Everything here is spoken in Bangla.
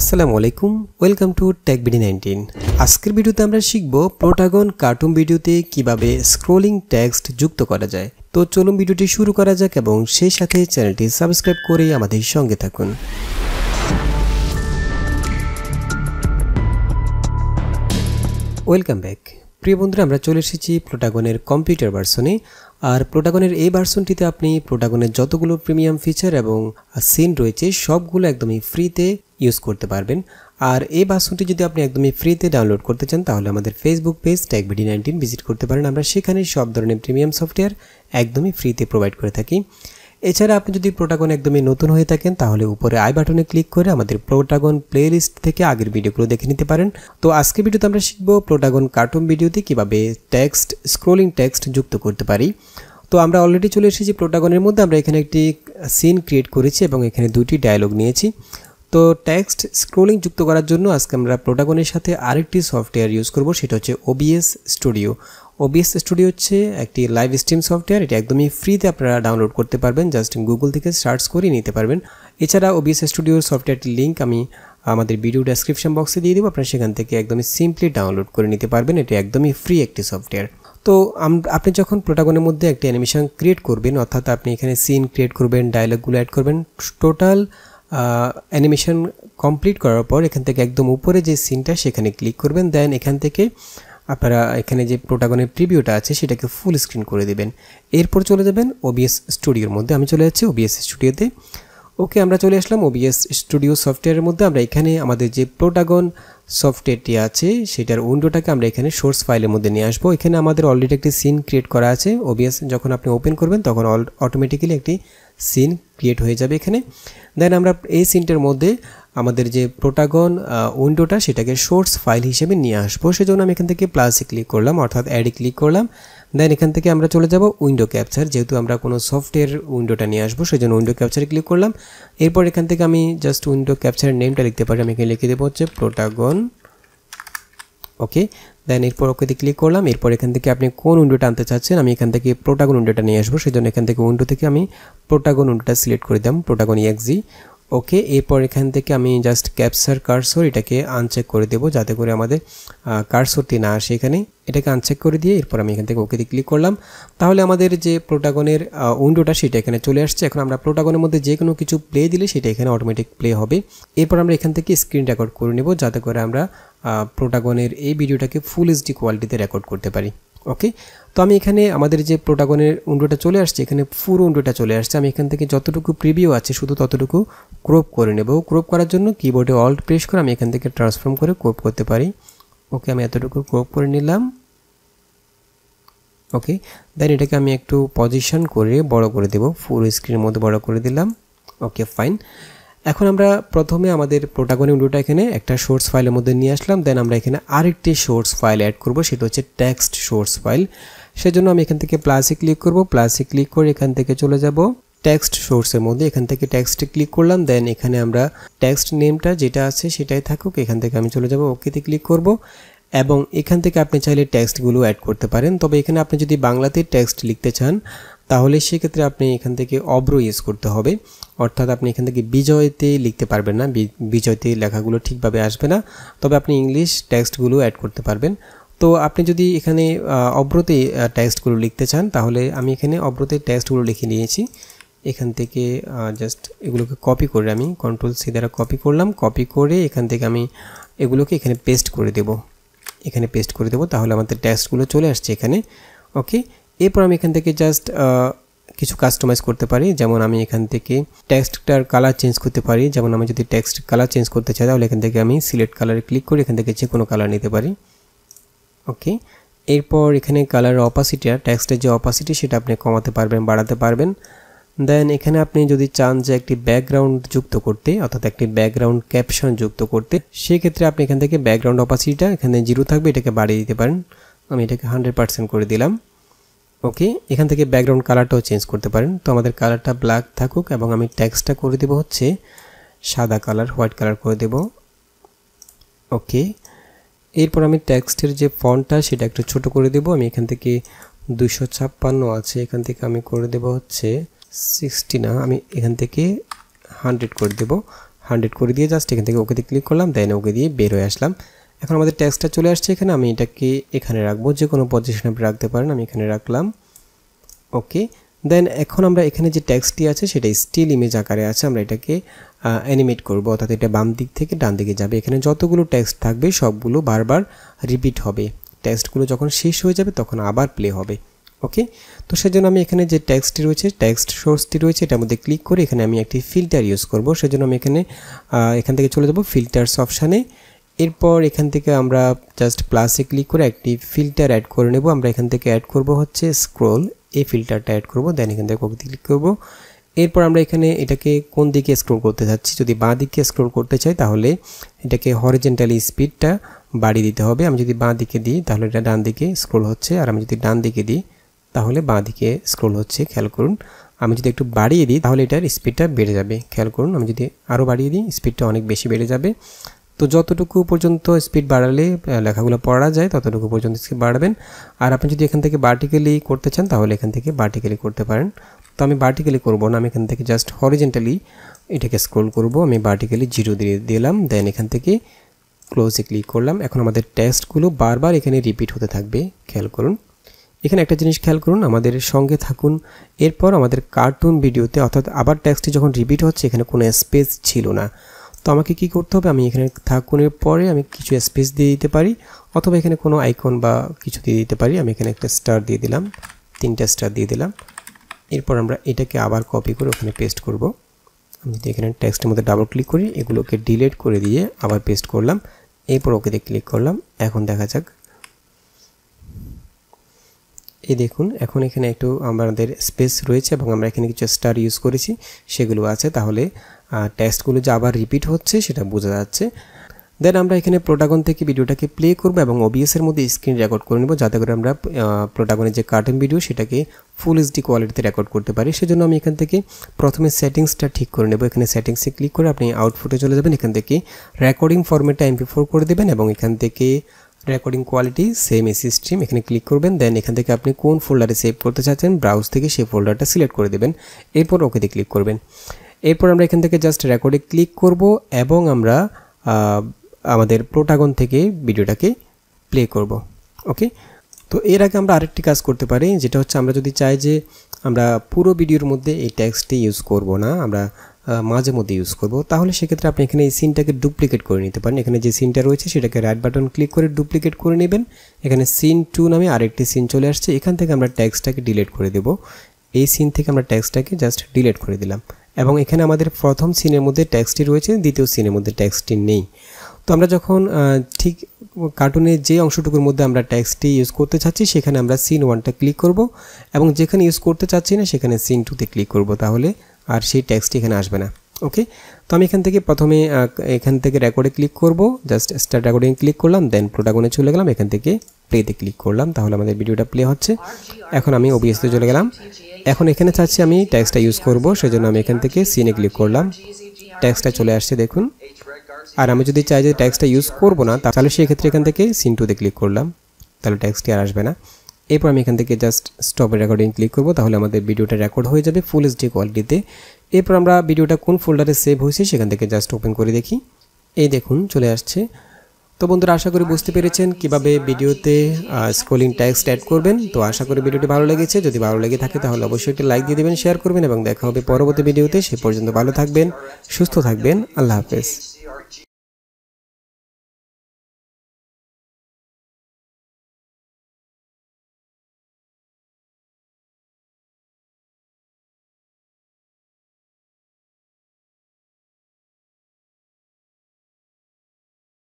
আসসালামু আলাইকুম welcome to tech BD nineteen আজকের ভিডিওতে আমরা শিখব প্রোটাগন কার্টুন ভিডিওতে কিভাবে স্ক্রোলিং টেক্সট যুক্ত করা যায় তো চলুন ভিডিওটি শুরু করা যাক এবং সেই সাথে চ্যানেলটি সাবস্ক্রাইব করে আমাদের সঙ্গে থাকুন ওয়েলকাম ব্যাক প্রিয় বন্ধুরা আমরা চলে এসেছি প্রোটাগনের কম্পিউটার ভার্সনে আর প্রোটাগনের এই ভার্সনটিতে আপনি প্রোটাগনের যতগুলো প্রিমিয়াম ফিচার এবং সিন রয়েছে সবগুলো একদমই ফ্রিতে ইউজ করতে পারবেন আর এই ভার্সনটি যদি আপনি একদমই ফ্রিতে ডাউনলোড করতে চান তাহলে আমাদের Facebook page tag BD nineteen visit করতে পারেন আমরা সেখানে সব ধরনের প্রিমিয়াম সফটওয়্যার একদমই ফ্রিতে প্রোভাইড করে থাকি এছাড়া আপনি যদি প্রোটাগন একদমই নতুন হয়ে থাকেন তাহলে উপরে আই বাটনে ক্লিক করে আমাদের প্রোটাগন প্লেলিস্ট থেকে আগের ভিডিওগুলো দেখে নিতে পারেন তো আজকে ভিডিওতে আমরা শিখব প্রোটাগন কার্টুন ভিডিওতে কীভাবে টেক্সট স্ক্রোলিং টেক্সট যুক্ত করতে পারি তো আমরা অলরেডি চলে এসেছি প্রোটাগনের মধ্যে আমরা এখানে একটি সিন ক্রিয়েট করেছি এবং এখানে দুটি ডায়লগ নিয়েছি তো টেক্সট স্ক্রোলিং যুক্ত করার জন্য আজকে আমরা প্রোটাগনের সাথে আরেকটি সফটওয়্যার ইউজ করব সেটা হচ্ছে ওবিএস স্টুডিও ওবিএস স্টুডিও হচ্ছে একটি লাইভ স্ট্রিম সফটওয়্যার এটি একদমই ফ্রিতে আপনারা ডাউনলোড করতে পারবেন জাস্ট গুগল থেকে সার্চ করে নিতে পারবেন এছাড়া ওবিএস স্টুডিওর সফটওয়্যারটির লিঙ্ক আমি আমাদের ভিডিও ডেসক্রিপশন বক্সে দিয়ে দেবো আপনারা সেখান থেকে একদমই সিম্পলি ডাউনলোড করে নিতে পারবেন এটি একদমই ফ্রি একটি সফটওয়্যার তো আপনি যখন প্রোটাগনের মধ্যে একটি অ্যানিমেশন ক্রিয়েট করবেন অর্থাৎ আপনি এখানে সিন ক্রিয়েট করবেন ডায়লগগুলো অ্যাড করবেন টোটাল অ্যানিমেশন কমপ্লিট করার পর এখান থেকে একদম উপরে যে সিনটা সেখানে ক্লিক করবেন দেন এখান থেকে আপনারা এখানে যে প্রোটাগনের প্রিভিউটা আছে সেটাকে ফুল স্ক্রিন করে দেবেন এরপর চলে যাবেন ওবিএস স্টুডিওর মধ্যে আমি চলে যাচ্ছি ওবিএস স্টুডিওতে ওকে আমরা চলে আসলাম ওবিএস স্টুডিও সফটওয়্যারের মধ্যে আমরা এখানে আমাদের যে প্রোটাগন সফটওয়্যারটি আছে সেটার উইন্ডোটাকে আমরা এখানে সোর্স ফাইলের মধ্যে নিয়ে আসবো এখানে আমাদের অলরেডি একটি সিন ক্রিয়েট করা আছে ওবিএস যখন আপনি ওপেন করবেন তখন অটোমেটিক্যালি একটি সিন ক্রিয়েট হয়ে যাবে এখানে দেন আমরা এই সিনটার মধ্যে আমাদের যে প্রোটাগন উইন্ডোটা সেটাকে সোর্স ফাইল হিসেবে নিয়ে আসবো সেজন্য আমি এখান থেকে প্লাসে ক্লিক করলাম অর্থাৎ অ্যাডে ক্লিক করলাম দেন এখান থেকে আমরা চলে যাব উইন্ডো ক্যাপচার যেহেতু আমরা কোনো সফটওয়্যার উইন্ডোটা নিয়ে আসবো সেজন্য উইন্ডো ক্যাপচারে ক্লিক করলাম এরপর এখান থেকে আমি জাস্ট উইন্ডো ক্যাপচারের নেমটা লিখতে পারি আমি এখানে লিখে দেবো হচ্ছে প্রোটাগন ওকে দেন এরপর ওকেতে ক্লিক করলাম এরপর এখান থেকে আপনি কোন উইন্ডোটা আনতে চাচ্ছেন আমি এখান থেকে প্রোটাগন উইন্ডোটা নিয়ে আসবো সেই জন্য এখান থেকে উইন্ডো থেকে আমি প্রোটাগন উইন্ডোটা সিলেক্ট করে দিলাম প্রোটাগন এক্সি ওকে এরপর এখান থেকে আমি জাস্ট ক্যাপচার কার্সর এটাকে আনচেক করে দেব যাতে করে আমাদের কার্সরটি না আসে এখানে এটাকে আনচেক করে দিয়ে এরপর আমি এখান থেকে ওকেতে ক্লিক করলাম তাহলে আমাদের যে প্রোটাগনের উইন্ডোটা সেটা এখানে চলে আসছে এখন আমরা প্রোটাগনের মধ্যে যে কোনো কিছু প্লে দিলে সেটা এখানে অটোমেটিক প্লে হবে এরপর আমরা এখান থেকে স্ক্রিন রেকর্ড করে নেব যাতে করে আমরা প্রোটাগনের এই ভিডিওটাকে ফুল এইচডি কোয়ালিটিতে রেকর্ড করতে পারি ওকে তো আমি এখানে আমাদের যে প্রোটাগনের উইন্ডোটা চলে আসছে এখানে পুরো উইন্ডোটা চলে আসছে আমি এখান থেকে যতটুকু প্রিভিউ আছে শুধু ততটুকু ক্রোপ করে নেব ক্রোপ করার জন্য কিবোর্ডে অল্ট প্রেস করে আমি এখান থেকে ট্রান্সফর্ম করে ক্রোপ করতে পারি ওকে আমি এতটুকু ক্রোপ করে নিলাম ওকে দেন এটাকে আমি একটু পজিশন করে বড় করে দেব ফুল স্ক্রিনের মধ্যে বড় করে দিলাম ওকে ফাইন এখন আমরা প্রথমে আমাদের প্রোটাগনি উইন্ডোটা এখানে একটা সোর্স ফাইলের মধ্যে নিয়ে আসলাম দেন আমরা এখানে আরেকটি সোর্স ফাইল অ্যাড করব সেটা হচ্ছে টেক্সট সোর্স ফাইল সেজন্য আমি এখান থেকে প্লাসে ক্লিক করব প্লাসে ক্লিক করে এখান থেকে চলে যাব টেক্সট সোর্সের মধ্যে এখান থেকে টেক্সটে ক্লিক করলাম দেন এখানে আমরা টেক্সট নেমটা যেটা আছে সেটাই থাকুক এখান থেকে আমি চলে যাব ওকেতে ক্লিক করব এবং এখান থেকে আপনি চাইলে টেক্সটগুলো অ্যাড করতে পারেন তবে এখানে আপনি যদি বাংলাতে টেক্সট লিখতে চান তাহলে সেক্ষেত্রে আপনি এখান থেকে অব্র ইউজ করতে হবে অর্থাৎ আপনি এখান থেকে বিজয়তে লিখতে পারবেন না বিজয়তে লেখাগুলো ঠিকভাবে আসবে না তবে আপনি ইংলিশ টেক্সটগুলো অ্যাড করতে পারবেন তো আপনি যদি এখানে অব্রতে টেক্সটগুলো লিখতে চান তাহলে আমি এখানে অব্রতে টেক্সটগুলো লিখে নিয়েছি এখান থেকে জাস্ট এগুলোকে কপি করে আমি কন্ট্রোল সি দ্বারা কপি করলাম কপি করে এখান থেকে আমি এগুলোকে এখানে পেস্ট করে দেব এখানে পেস্ট করে দেব তাহলে আমাদের টেক্সটগুলো চলে আসছে এখানে ওকে এরপর আমি এখান থেকে জাস্ট কিছু কাস্টমাইজ করতে পারি যেমন আমি এখান থেকে টেক্সটটার কালার চেঞ্জ করতে পারি যেমন আমি যদি টেক্সট কালার চেঞ্জ করতে চাই তাহলে এখান থেকে আমি সিলেক্ট কালারে ক্লিক করে এখান থেকে যে কোনো কালার নিতে পারি ওকে এরপর এখানে কালার অপাসিটি আর টেক্সটের যে অপাসিটি সেটা আপনি কমাতে পারবেন বাড়াতে পারবেন দেন এখানে আপনি যদি চান যে একটি ব্যাকগ্রাউন্ড যুক্ত করতে অর্থাৎ একটি ব্যাকগ্রাউন্ড ক্যাপশন যুক্ত করতে সেক্ষেত্রে আপনি এখান থেকে ব্যাকগ্রাউন্ড অপাসিটিটা এখানে জিরো থাকবে এটাকে বাড়িয়ে দিতে পারেন আমি এটাকে হান্ড্রেড পার্সেন্ট করে দিলাম ওকে এখান থেকে ব্যাকগ্রাউন্ড কালারটাও চেঞ্জ করতে পারেন তো আমাদের কালারটা ব্ল্যাক থাকুক এবং আমি ট্যাক্সটা করে দেবো হচ্ছে সাদা কালার হোয়াইট কালার করে দেব ওকে এরপর আমি টেক্সটের যে ফন্টটা সেটা একটু ছোট করে দেব আমি এখান থেকে দুশো ছাপ্পান্ন আছে এখান থেকে আমি করে দেব হচ্ছে সিক্সটি না আমি এখান থেকে হান্ড্রেড করে দেব হান্ড্রেড করে দিয়ে জাস্ট এখান থেকে ওকেতে ক্লিক করলাম দেন ওকে দিয়ে বের হয়ে আসলাম এখন আমাদের ট্যাক্সটা চলে আসছে এখানে আমি এটাকে এখানে রাখবো যে কোনো পজিশনে আপনি রাখতে পারেন আমি এখানে রাখলাম ওকে দেন এখন আমরা এখানে যে ট্যাক্সটি আছে সেটা স্টিল ইমেজ আকারে আছে আমরা এটাকে অ্যানিমেট করব অর্থাৎ এটা বাম দিক থেকে ডান দিকে যাবে এখানে যতগুলো টেক্সট থাকবে সবগুলো বারবার রিপিট হবে টেক্সটগুলো যখন শেষ হয়ে যাবে তখন আবার প্লে হবে ওকে তো সেজন্য আমি এখানে যে ট্যাক্সটি রয়েছে ট্যাক্সট সোর্সটি রয়েছে এটার মধ্যে ক্লিক করে এখানে আমি একটি ফিল্টার ইউজ করব সেজন্য আমি এখানে এখান থেকে চলে যাব ফিল্টার অপশানে এরপর এখান থেকে আমরা জাস্ট প্লাসে ক্লিক করে একটি ফিল্টার অ্যাড করে নেব আমরা এখান থেকে অ্যাড করব হচ্ছে স্ক্রোল এই ফিল্টারটা অ্যাড করবো দেন এখান থেকে ওকে ক্লিক করবো এরপর আমরা এখানে এটাকে কোন দিকে স্ক্রোল করতে চাচ্ছি যদি বাঁ দিকে স্ক্রোল করতে চাই তাহলে এটাকে হরিজেন্টালি স্পিডটা বাড়িয়ে দিতে হবে আমি যদি বাঁ দিকে দিই তাহলে এটা ডান দিকে স্ক্রোল হচ্ছে আর আমি যদি ডান দিকে দিই তাহলে বাঁ দিকে স্ক্রোল হচ্ছে খেয়াল করুন আমি যদি একটু বাড়িয়ে দিই তাহলে এটার স্পিডটা বেড়ে যাবে খেয়াল করুন আমি যদি আরও বাড়িয়ে দিই স্পিডটা অনেক বেশি বেড়ে যাবে তো যতটুকু পর্যন্ত স্পিড বাড়ালে লেখাগুলো পড়া যায় ততটুকু পর্যন্ত স্পিড বাড়াবেন আর আপনি যদি এখান থেকে বার্টিক্যালি করতে চান তাহলে এখান থেকে বার্টিক্যালি করতে পারেন তো আমি বার্টিক্যালি করব না আমি এখান থেকে জাস্ট হরিজেন্টালি এটাকে স্ক্রোল করব আমি বার্টিক্যালি জিরো দিয়ে দিলাম দেন এখান থেকে ক্লোজে ক্লিক করলাম এখন আমাদের টেক্সটগুলো বারবার এখানে রিপিট হতে থাকবে খেয়াল করুন এখানে একটা জিনিস খেয়াল করুন আমাদের সঙ্গে থাকুন এরপর আমাদের কার্টুন ভিডিওতে অর্থাৎ আবার টেক্সটটি যখন রিপিট হচ্ছে এখানে কোনো স্পেস ছিল না তো আমাকে কি করতে হবে আমি এখানে থাকুনের পরে আমি কিছু স্পেস দিয়ে দিতে পারি অথবা এখানে কোনো আইকন বা কিছু দিয়ে দিতে পারি আমি এখানে একটা স্টার দিয়ে দিলাম তিনটা স্টার দিয়ে দিলাম এরপর আমরা এটাকে আবার কপি করে ওখানে পেস্ট করব আমি যদি এখানে টেক্সটের মধ্যে ডাবল ক্লিক করি এগুলোকে ডিলিট করে দিয়ে আবার পেস্ট করলাম এরপর ওকে দিয়ে ক্লিক করলাম এখন দেখা যাক এই দেখুন এখন এখানে একটু আমাদের স্পেস রয়েছে এবং আমরা এখানে কিছু স্টার ইউজ করেছি সেগুলো আছে তাহলে টেস্টগুলো যে আবার রিপিট হচ্ছে সেটা বোঝা যাচ্ছে দেন আমরা এখানে প্রোটাগন থেকে ভিডিওটাকে প্লে করবো এবং ওবিএসের মধ্যে স্ক্রিন রেকর্ড করে নেব যাতে করে আমরা প্রোটাগনের যে কার্টুন ভিডিও সেটাকে ফুল এইচডি কোয়ালিটিতে রেকর্ড করতে পারি সেজন্য আমি এখান থেকে প্রথমে সেটিংসটা ঠিক করে নেব এখানে সেটিংসে ক্লিক করে আপনি আউটফুটে চলে যাবেন এখান থেকে রেকর্ডিং ফরম্যাটটা এমপি ফোর করে দেবেন এবং এখান থেকে recording quality same as stream এখানে ক্লিক করবেন দেন এখান থেকে আপনি কোন ফোল্ডারে সেভ করতে চাচ্ছেন ব্রাউজ থেকে সেই ফোল্ডারটা সিলেক্ট করে দেবেন এরপর ওকেতে ক্লিক করবেন এরপর আমরা এখান থেকে জাস্ট রেকর্ডে ক্লিক করব এবং আমরা আমাদের প্রোটাগন থেকে ভিডিওটাকে প্লে করব ওকে তো এর আগে আমরা আরেকটি কাজ করতে পারি যেটা হচ্ছে আমরা যদি চাই যে আমরা পুরো ভিডিওর মধ্যে এই ট্যাক্সটি ইউজ করব না আমরা মাঝে মধ্যে ইউজ করব তাহলে সেক্ষেত্রে আপনি এখানে এই সিনটাকে ডুপ্লিকেট করে নিতে পারেন এখানে যে সিনটা রয়েছে সেটাকে রাইট বাটন ক্লিক করে ডুপ্লিকেট করে নেবেন এখানে সিন টু নামে আরেকটি সিন চলে আসছে এখান থেকে আমরা ট্যাক্সটাকে ডিলিট করে দেব এই সিন থেকে আমরা ট্যাক্সটাকে জাস্ট ডিলিট করে দিলাম এবং এখানে আমাদের প্রথম সিনের মধ্যে ট্যাক্সটি রয়েছে দ্বিতীয় সিনের মধ্যে ট্যাক্সটি নেই তো আমরা যখন ঠিক কার্টুনের যে অংশটুকুর মধ্যে আমরা ট্যাক্সটি ইউজ করতে চাচ্ছি সেখানে আমরা সিন ওয়ানটা ক্লিক করব এবং যেখানে ইউজ করতে চাচ্ছি না সেখানে সিন টুতে ক্লিক করব তাহলে আর সেই টেক্সটটি এখানে আসবে না ওকে তো আমি এখান থেকে প্রথমে এখান থেকে রেকর্ডে ক্লিক করব জাস্ট স্টার্ট রেকর্ডিং ক্লিক করলাম দেন প্রোডাগনে চলে গেলাম এখান থেকে প্লেতে ক্লিক করলাম তাহলে আমাদের ভিডিওটা প্লে হচ্ছে এখন আমি ওবিএসতে চলে গেলাম এখন এখানে চাচ্ছি আমি ট্যাক্সটা ইউজ করব সেজন্য আমি এখান থেকে সিনে ক্লিক করলাম ট্যাক্সটা চলে আসছে দেখুন আর আমি যদি চাই যে ট্যাক্সটা ইউজ করব না তাহলে সেক্ষেত্রে এখান থেকে সিন টুতে ক্লিক করলাম তাহলে ট্যাক্সটি আর আসবে না এরপর আমি এখান থেকে জাস্ট স্টপ রেকর্ডিং ক্লিক করব তাহলে আমাদের ভিডিওটা রেকর্ড হয়ে যাবে ফুল এইচডি কোয়ালিটিতে এরপর আমরা ভিডিওটা কোন ফোল্ডারে সেভ হয়েছে সেখান থেকে জাস্ট ওপেন করে দেখি এই দেখুন চলে আসছে তো বন্ধুরা আশা করি বুঝতে পেরেছেন কিভাবে ভিডিওতে স্ক্রোলিং ট্যাক্সট অ্যাড করবেন তো আশা করি ভিডিওটি ভালো লেগেছে যদি ভালো লেগে থাকে তাহলে অবশ্যই একটি লাইক দিয়ে দেবেন শেয়ার করবেন এবং দেখা হবে পরবর্তী ভিডিওতে সে পর্যন্ত ভালো থাকবেন সুস্থ থাকবেন আল্লাহ হাফেজ